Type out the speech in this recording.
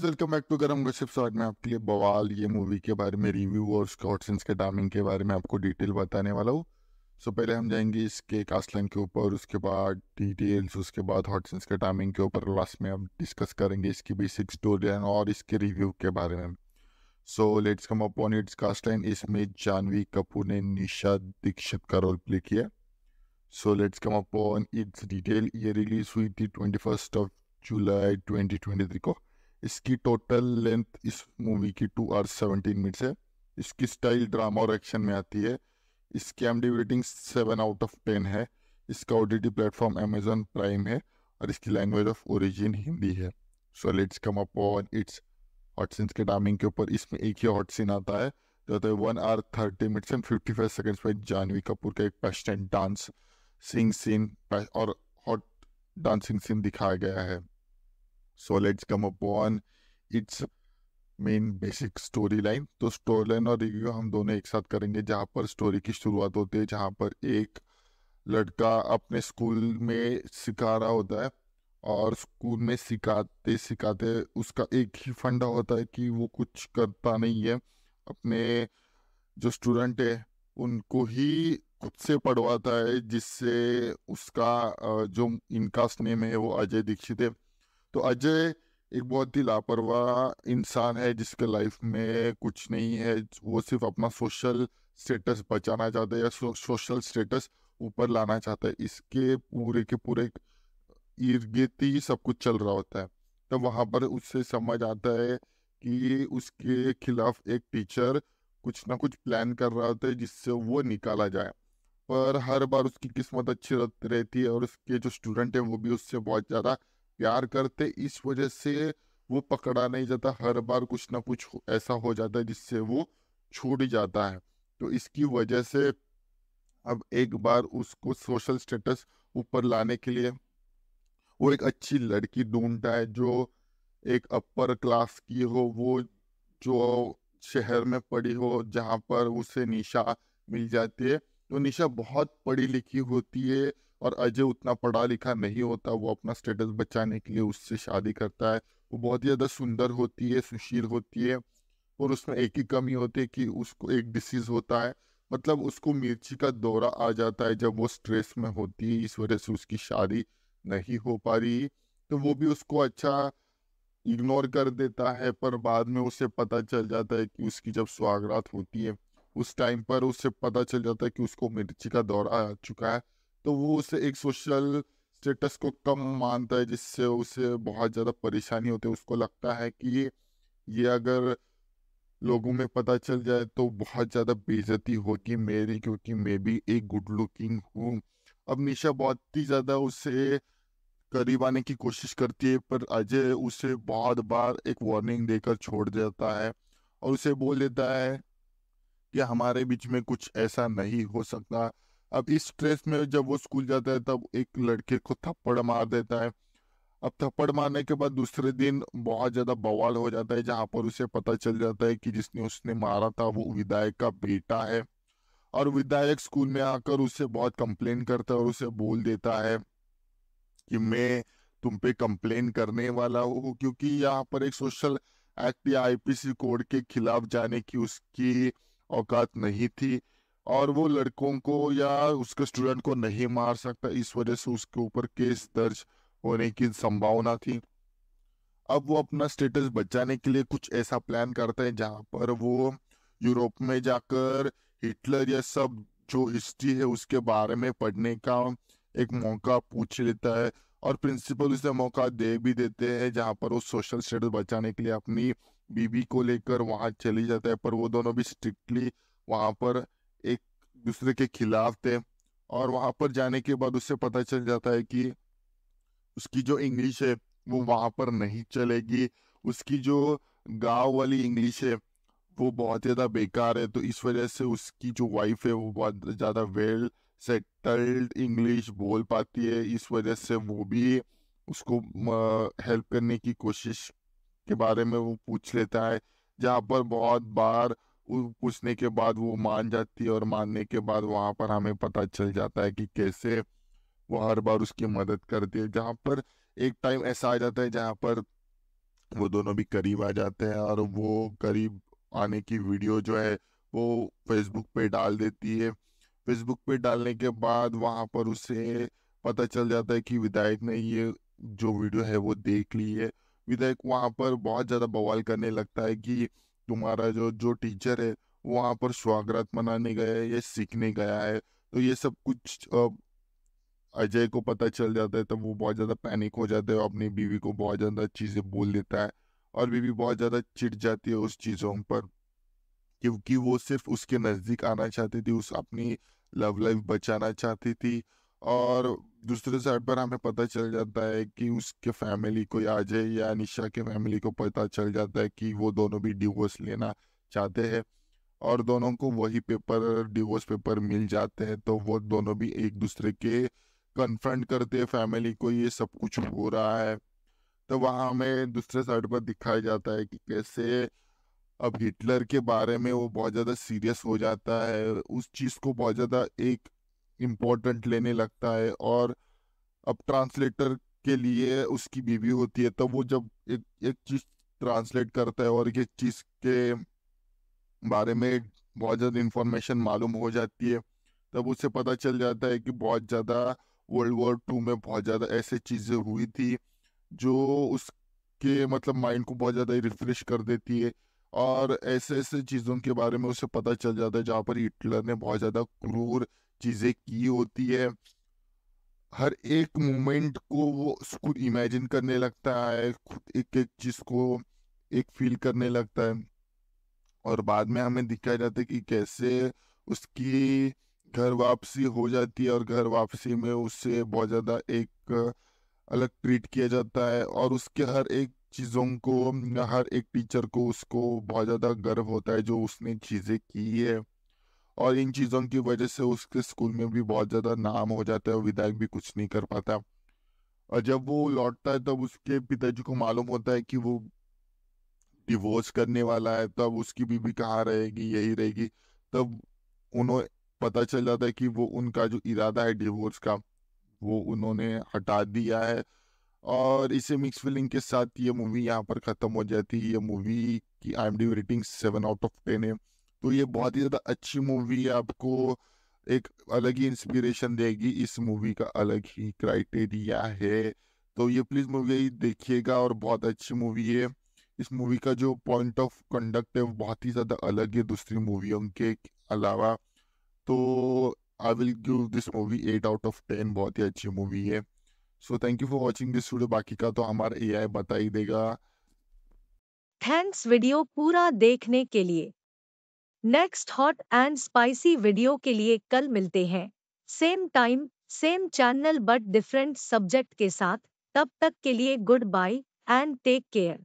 welcome back to Garam gossip आज मैं आपके लिए बवाल ये मूवी के बारे में रिव्यू और स्कॉटसिंस के डामिंग के बारे में आपको डिटेल बताने वाला हूँ सो पहले हम जाएंगे इसके कास्टलाइन के ऊपर उसके बाद डिटेल्स उसके बाद हॉटसिंस के टाइमिंग के ऊपर लास्ट में हम डिस्कस करेंगे इसकी बेसिक स्टोरी लाइन और इसके रिव्यू के बारे में so let's come upon its cast line इसमें जानवी कपूर ने निशा दीक्षित का रोल प्ले किया so let's come upon its detail ये रिलीज हुई थी ट्वेंटी फर्स्ट ऑफ जुलाई 2023 को इसकी टोटल लेंथ इस मूवी की टू आर सेवनटीन मिनट्स है इसकी स्टाइल ड्रामा और एक्शन में आती है इसकी M D rating seven out of ten है इसका O T T platform Amazon Prime है और इसकी लैंग्वेज ऑफ ओरिजिन हिंदी है so let's come up on its hot scenes के टाइमिंग के ऊपर इसमें एक ही हॉट सीन आता है जो होता है one hour thirty minutes and fifty five seconds पर जानवी कपूर का एक पेस्टेंट डांस सिंग सीन और हॉट डांसिंग सीन दिखाया गया है so let's come upon its main basic story line तो स्टोरी लाइन और रिव्यू हम दोनों एक साथ करेंगे जहाँ पर स्टोरी की शुरुआत होती है जहाँ पर एक लड़का अपने स्कूल में सिखा रहा होता है और स्कूल में सिखाते सिखाते उसका एक ही फंडा होता है कि वो कुछ करता नहीं है अपने जो स्टूडेंट है उनको ही खुद से पढ़वाता है जिससे उसका जो इनका स्नेम है वो अजय दीक्षित है तो अजय एक बहुत ही लापरवाह इंसान है जिसके लाइफ में कुछ नहीं है वो सिर्फ अपना सोशल स्टेटस बचाना चाहता है या सो, सोशल स्टेटस ऊपर लाना चाहता है इसके पूरे के पूरे इर्द ही सब कुछ चल रहा होता है तब वहाँ पर उससे समझ आता है कि उसके खिलाफ एक टीचर कुछ ना कुछ प्लान कर रहा होता है जिससे वो निकाला जाए पर हर बार उसकी किस्मत अच्छी रहती है और उसके जो स्टूडेंट है वो भी उससे बहुत ज़्यादा प्यार करते इस वजह से वो पकड़ा नहीं जाता हर बार कुछ ना कुछ ऐसा हो जाता है जिससे वो छूट जाता है तो इसकी वजह से अब एक बार उसको सोशल स्टेटस ऊपर लाने के लिए वो एक अच्छी लड़की ढूंढता है जो एक अपर क्लास की हो वो जो शहर में पड़ी हो जहाँ पर उसे निशा मिल जाती है तो निशा बहुत पढ़ी लिखी होती है और अजय उतना पढ़ा लिखा नहीं होता वो अपना स्टेटस बचाने के लिए उससे शादी करता है वो बहुत ही ज़्यादा सुंदर होती है सुशील होती है और उसमें एक ही कमी होती है कि उसको एक डिसीज़ होता है मतलब उसको मिर्ची का दौरा आ जाता है जब वो स्ट्रेस में होती है इस वजह से उसकी शादी नहीं हो पा रही तो वो भी उसको अच्छा इग्नोर कर देता है पर बाद में उसे पता चल जाता है कि उसकी जब स्वागरात होती है उस टाइम पर उसे पता चल जाता है कि उसको मिर्ची का दौरा आ चुका है तो वो उसे एक सोशल स्टेटस को कम मानता है जिससे उसे बहुत ज़्यादा परेशानी होती है उसको लगता है कि ये अगर लोगों में पता चल जाए तो बहुत ज़्यादा बेजती होगी मेरी क्योंकि मैं भी एक गुड लुकिंग हूँ अब निशा बहुत ही ज़्यादा उसे करीब आने की कोशिश करती है पर अजय उसे बहुत बार एक वार्निंग देकर छोड़ देता है और उसे बोल देता है कि हमारे बीच में कुछ ऐसा नहीं हो सकता अब इस स्ट्रेस में जब वो स्कूल जाता है तब एक लड़के को थप्पड़ मार देता है अब थप्पड़ मारने के बाद दूसरे दिन बहुत ज़्यादा बवाल हो जाता है जहां पर उसे पता चल जाता है कि जिसने उसने मारा था वो विधायक का बेटा है और विधायक स्कूल में आकर उसे बहुत कंप्लेन करता है और उसे बोल देता है कि मैं तुम पे कंप्लेन करने वाला हूँ क्योंकि यहाँ पर एक सोशल एक्ट या आईपीसी कोड के खिलाफ जाने की उसकी औकात नहीं थी और वो लड़कों को या उसके स्टूडेंट को नहीं मार सकता इस वजह से उसके ऊपर केस दर्ज होने की संभावना थी अब वो अपना स्टेटस बचाने के लिए कुछ ऐसा प्लान करता है जहां पर वो यूरोप में जाकर हिटलर या सब जो हिस्ट्री है उसके बारे में पढ़ने का एक मौका पूछ लेता है और प्रिंसिपल उसे मौका दे भी देते हैं जहां पर वो सोशल स्टेटस बचाने के लिए अपनी बीबी को लेकर वहां चली जाता है पर वो दोनों भी स्ट्रिक्टली वहां पर दूसरे के खिलाफ थे और वहां पर जाने के बाद उससे पता चल जाता है कि उसकी जो इंग्लिश है वो वहां पर नहीं चलेगी उसकी जो गांव वाली इंग्लिश है वो बहुत ज़्यादा बेकार है तो इस वजह से उसकी जो वाइफ है वो बहुत ज़्यादा वेल सेटल्ड इंग्लिश बोल पाती है इस वजह से वो भी उसको हेल्प करने की कोशिश के बारे में वो पूछ लेता है जहाँ पर बहुत बार आ, पूछने के बाद वो मान जाती है और मानने के बाद वहाँ पर हमें पता चल जाता है कि कैसे वो हर बार उसकी मदद करती है जहाँ पर एक टाइम ऐसा आ जाता है जहाँ पर वो दोनों भी करीब आ जाते हैं और वो करीब आने की वीडियो जो है वो फेसबुक पे डाल देती है फेसबुक पे डालने के बाद वहाँ पर उसे पता चल जाता है कि विधायक ने ये जो वीडियो है वो देख ली है विधायक वहाँ पर बहुत ज़्यादा बवाल करने लगता है कि तुम्हारा जो जो टीचर है वो वहाँ पर स्वागत मनाने गया है या सीखने गया है तो ये सब कुछ अजय को पता चल जाता है तब वो बहुत ज़्यादा पैनिक हो जाता है और अपनी बीवी को बहुत ज़्यादा चीज़ें बोल देता है और बीवी बहुत ज़्यादा चिढ़ जाती है उस चीज़ों पर क्योंकि वो सिर्फ उसके नज़दीक आना चाहती थी उस अपनी लव लाइफ बचाना चाहती थी और दूसरे साइड पर हमें पता चल जाता है कि उसके फैमिली को अजय या निशा के फैमिली को पता चल जाता है कि वो दोनों भी डिवोर्स लेना चाहते हैं और दोनों को वही पेपर डिवोर्स पेपर मिल जाते हैं तो वो दोनों भी एक दूसरे के कन्फ्रंट करते हैं फैमिली को ये सब कुछ हो रहा है तो वहाँ हमें दूसरे साइड पर दिखाया जाता है कि कैसे अब हिटलर के बारे में वो बहुत ज़्यादा सीरियस हो जाता है उस चीज़ को बहुत ज़्यादा एक इम्पोर्टेंट लेने लगता है और अब ट्रांसलेटर के लिए उसकी बीवी होती है तब तो वो जब एक एक चीज ट्रांसलेट करता है और एक चीज के बारे में बहुत ज़्यादा इंफॉर्मेशन मालूम हो जाती है तब उसे पता चल जाता है कि बहुत ज़्यादा वर्ल्ड वॉर टू में बहुत ज़्यादा ऐसे चीज़ें हुई थी जो उसके मतलब माइंड को बहुत ज़्यादा रिफ्रेश कर देती है और ऐसे ऐसे चीज़ों के बारे में उसे पता चल जाता है जहाँ पर हिटलर ने बहुत ज़्यादा क्रूर चीज़ें की होती है हर एक मोमेंट को वो उसको इमेजिन करने लगता है खुद एक एक चीज को एक फील करने लगता है और बाद में हमें दिखाया जाता है कि कैसे उसकी घर वापसी हो जाती है और घर वापसी में उससे बहुत ज़्यादा एक अलग ट्रीट किया जाता है और उसके हर एक चीज़ों को हर एक टीचर को उसको बहुत ज़्यादा गर्व होता है जो उसने चीज़ें की है और इन चीज़ों की वजह से उसके स्कूल में भी बहुत ज़्यादा नाम हो जाता है विधायक भी कुछ नहीं कर पाता और जब वो लौटता है तब उसके पिताजी को मालूम होता है कि वो डिवोर्स करने वाला है तब उसकी बीबी कहाँ रहेगी यही रहेगी तब उन्होंने पता चल जाता है कि वो उनका जो इरादा है डिवोर्स का वो उन्होंने हटा दिया है और इसे मिक्स फीलिंग के साथ ये मूवी यहाँ पर ख़त्म हो जाती है ये मूवी की I M D rating seven out of ten है तो ये बहुत ही ज़्यादा अच्छी मूवी है आपको एक अलग ही इंस्पिरेशन देगी इस मूवी का अलग ही क्राइटेरिया है तो ये प्लीज़ मूवी देखिएगा और बहुत अच्छी मूवी है इस मूवी का जो पॉइंट ऑफ कंडक्ट है वो बहुत ही ज़्यादा अलग है दूसरी मूवियों के अलावा तो I will give this movie eight out of ten बहुत ही अच्छी मूवी है so thank you for watching this video बाकी का तो हमारा ए आई बता ही देगा थैंक्स वीडियो पूरा देखने के लिए next hot and spicy video के लिए कल मिलते हैं same time same channel but different subject के साथ तब तक के लिए good bye and take care